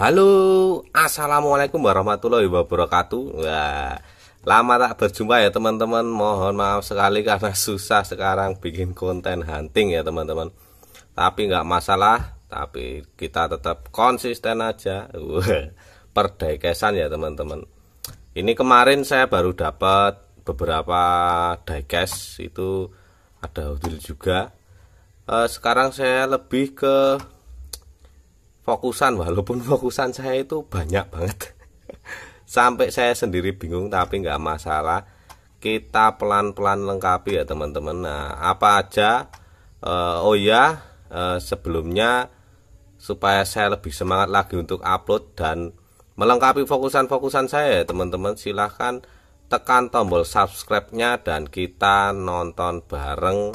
Halo, assalamualaikum warahmatullahi wabarakatuh. Wah, lama tak berjumpa ya teman-teman. Mohon maaf sekali karena susah sekarang bikin konten hunting ya teman-teman. Tapi nggak masalah, tapi kita tetap konsisten aja. Wah, perdaikesan ya teman-teman. Ini kemarin saya baru dapat beberapa diecast itu ada hotel juga. Eh, sekarang saya lebih ke fokusan walaupun fokusan saya itu banyak banget sampai saya sendiri bingung tapi nggak masalah kita pelan-pelan lengkapi ya teman-teman nah apa aja uh, oh ya uh, sebelumnya supaya saya lebih semangat lagi untuk upload dan melengkapi fokusan-fokusan saya ya teman-teman silahkan tekan tombol subscribe-nya dan kita nonton bareng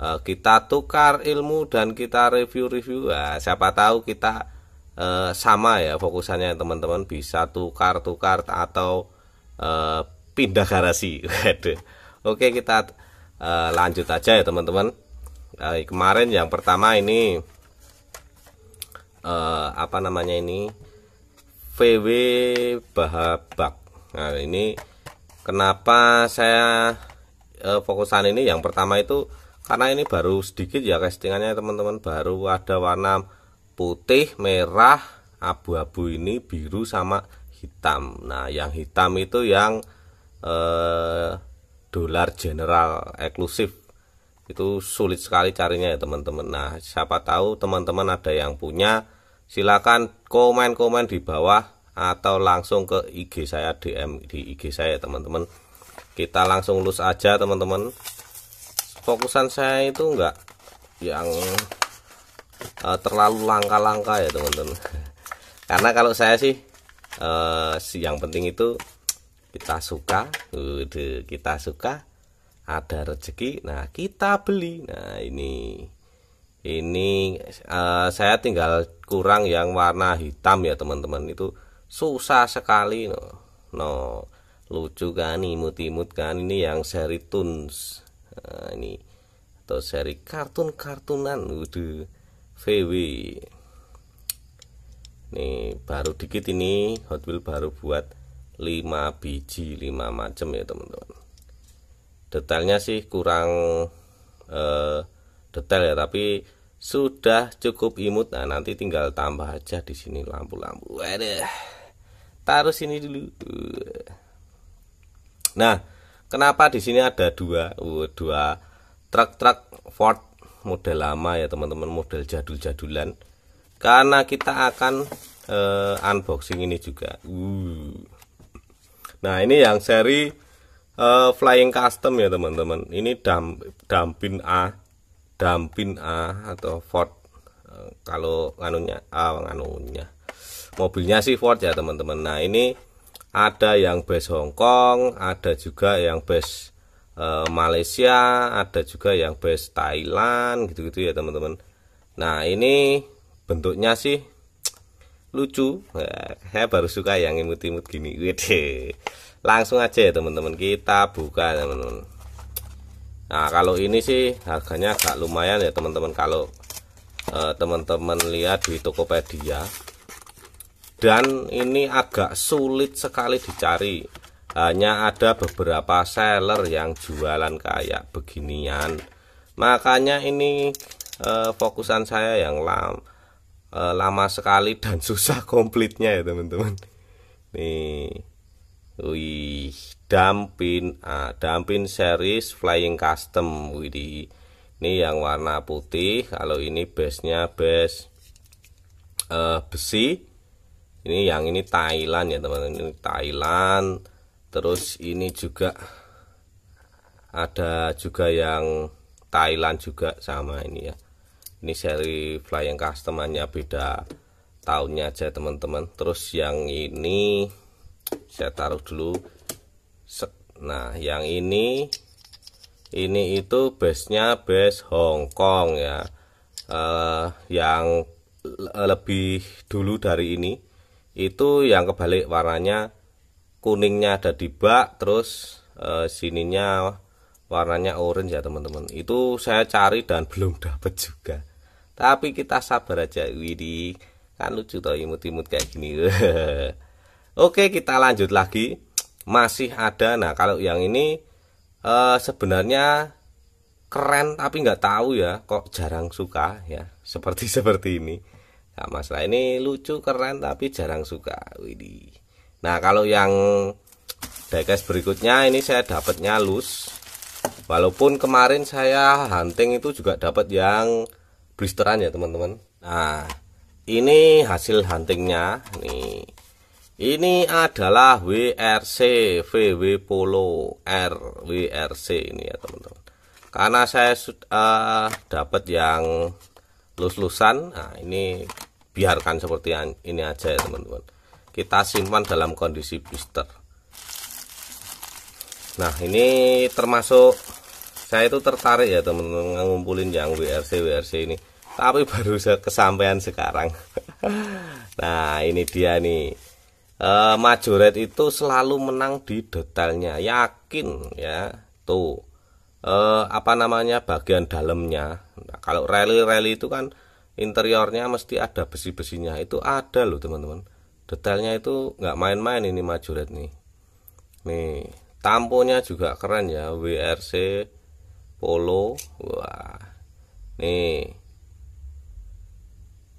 Eh, kita tukar ilmu dan kita review-review nah, siapa tahu kita eh, sama ya fokusannya teman-teman bisa tukar-tukar atau eh, pindah garasi oke kita eh, lanjut aja ya teman-teman eh, kemarin yang pertama ini eh, apa namanya ini VW Bahabak nah ini kenapa saya eh, fokusan ini yang pertama itu karena ini baru sedikit ya castingannya teman-teman baru ada warna putih merah abu-abu ini biru sama hitam nah yang hitam itu yang eh, dolar general eksklusif itu sulit sekali carinya ya teman-teman nah siapa tahu teman-teman ada yang punya silakan komen-komen di bawah atau langsung ke IG saya DM di IG saya teman-teman kita langsung lulus aja teman-teman fokusan saya itu enggak yang uh, terlalu langka-langka ya teman-teman karena kalau saya sih uh, yang penting itu kita suka udah kita suka ada rezeki nah kita beli nah ini ini uh, saya tinggal kurang yang warna hitam ya teman-teman itu susah sekali no no lucu kan imut-imut kan ini yang seri tunes nah, ini atau seri kartun-kartunan udah VW ini baru dikit ini Hot Wheels baru buat 5 biji 5 macam ya teman-teman detailnya sih kurang eh, detail ya tapi sudah cukup imut nah nanti tinggal tambah aja di sini lampu-lampu ada taruh sini dulu nah Kenapa di sini ada dua, uh, dua truk-truk Ford model lama ya teman-teman, model jadul-jadulan. Karena kita akan uh, unboxing ini juga. Uh. Nah ini yang seri uh, Flying Custom ya teman-teman. Ini dam, dampin A, dampin A atau Ford uh, kalau anunya, uh, anunya mobilnya sih Ford ya teman-teman. Nah ini ada yang base Hong Kong, ada juga yang base e, Malaysia, ada juga yang base Thailand gitu-gitu ya teman-teman. Nah ini bentuknya sih lucu, eh, saya baru suka yang imut-imut gini. Wede. Langsung aja ya teman-teman kita buka teman-teman. Nah kalau ini sih harganya agak lumayan ya teman-teman kalau eh, teman-teman lihat di Tokopedia dan ini agak sulit sekali dicari hanya ada beberapa seller yang jualan kayak beginian makanya ini eh, fokusan saya yang lam, eh, lama sekali dan susah komplitnya ya teman-teman nih wih dampin ah, dampin series flying custom wih ini yang warna putih kalau ini base nya base eh, besi ini yang ini Thailand ya teman-teman ini Thailand terus ini juga ada juga yang Thailand juga sama ini ya ini seri flying custom hanya beda tahunnya aja teman-teman terus yang ini saya taruh dulu nah yang ini ini itu base nya base Hong Kong ya uh, yang lebih dulu dari ini itu yang kebalik warnanya kuningnya ada di bak terus e, sininya warnanya orange ya teman-teman itu saya cari dan belum dapat juga tapi kita sabar aja Widi kan lucu tau imut-imut kayak gini oke kita lanjut lagi masih ada nah kalau yang ini e, sebenarnya keren tapi nggak tahu ya kok jarang suka ya seperti seperti ini Nah, masalah ini lucu, keren tapi jarang suka. Widih. Nah, kalau yang diecast berikutnya ini saya dapatnya lus. Walaupun kemarin saya hunting itu juga dapat yang blisteran ya, teman-teman. Nah, ini hasil huntingnya. Nih. Ini adalah WRC VW Polo R WRC ini ya, teman-teman. Karena saya sudah eh, dapat yang lus-lusan. Nah, ini biarkan seperti ini aja ya teman-teman kita simpan dalam kondisi blister nah ini termasuk saya itu tertarik ya teman-teman ngumpulin yang WRC WRC ini tapi baru kesampaian sekarang nah ini dia nih e, eh, Majoret itu selalu menang di detailnya yakin ya tuh e, apa namanya bagian dalamnya nah, kalau rally-rally itu kan interiornya mesti ada besi-besinya itu ada loh teman-teman detailnya itu nggak main-main ini majuret nih nih tamponya juga keren ya WRC Polo wah nih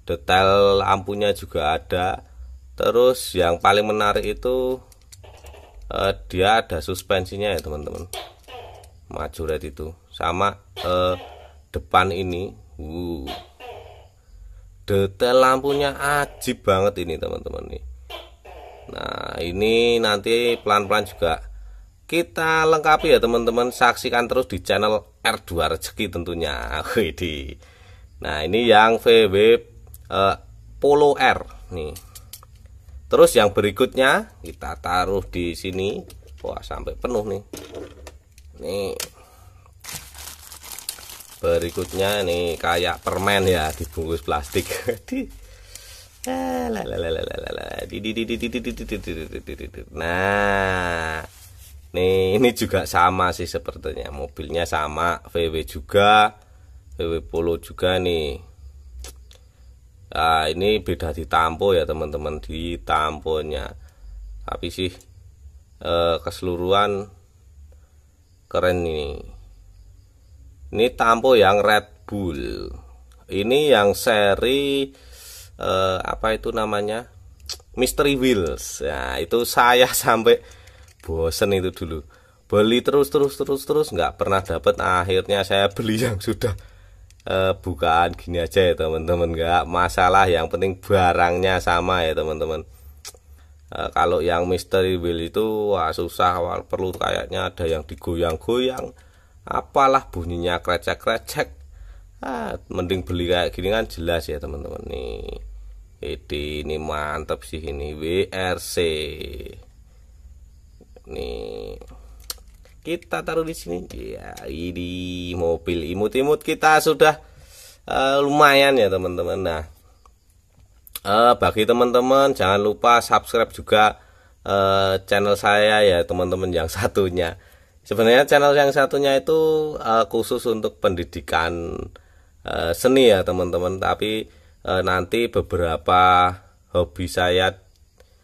detail lampunya juga ada terus yang paling menarik itu eh, dia ada suspensinya ya teman-teman majuret itu sama eh, depan ini uh detail lampunya ajib banget ini teman-teman nih nah ini nanti pelan-pelan juga kita lengkapi ya teman-teman saksikan terus di channel R2 Rezeki tentunya Widi nah ini yang VW eh, Polo R nih terus yang berikutnya kita taruh di sini wah sampai penuh nih nih berikutnya ini kayak permen ya dibungkus plastik nah nih ini juga sama sih sepertinya mobilnya sama VW juga VW Polo juga nih nah, ini beda di tampo ya teman-teman di tamponya tapi sih keseluruhan keren ini. Ini Tampo yang Red Bull. Ini yang seri eh, apa itu namanya? Mystery Wheels. ya itu saya sampai bosen itu dulu. Beli terus terus terus terus nggak pernah dapet. Akhirnya saya beli yang sudah eh, bukaan gini aja ya teman-teman. Nggak masalah. Yang penting barangnya sama ya teman-teman. Eh, kalau yang Mystery wheel itu wah, susah wah, perlu kayaknya ada yang digoyang-goyang apalah bunyinya krecek-krecek ah, mending beli kayak gini kan jelas ya teman-teman nih ini ini mantap sih ini WRC nih kita taruh di sini ya ini mobil imut-imut kita sudah uh, lumayan ya teman-teman nah uh, bagi teman-teman jangan lupa subscribe juga uh, channel saya ya teman-teman yang satunya Sebenarnya channel yang satunya itu uh, khusus untuk pendidikan uh, seni ya teman-teman, tapi uh, nanti beberapa hobi saya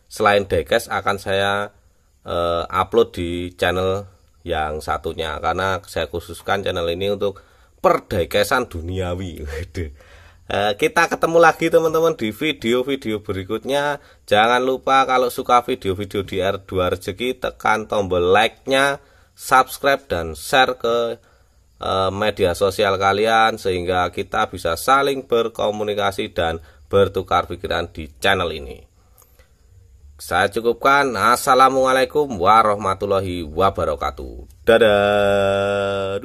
selain dekes akan saya uh, upload di channel yang satunya karena saya khususkan channel ini untuk perdekesan duniawi. kita ketemu lagi teman-teman di video-video berikutnya jangan lupa kalau suka video-video di R2 Rezeki tekan tombol like-nya subscribe dan share ke eh, media sosial kalian sehingga kita bisa saling berkomunikasi dan bertukar pikiran di channel ini. Saya cukupkan. Assalamualaikum warahmatullahi wabarakatuh. Dadah.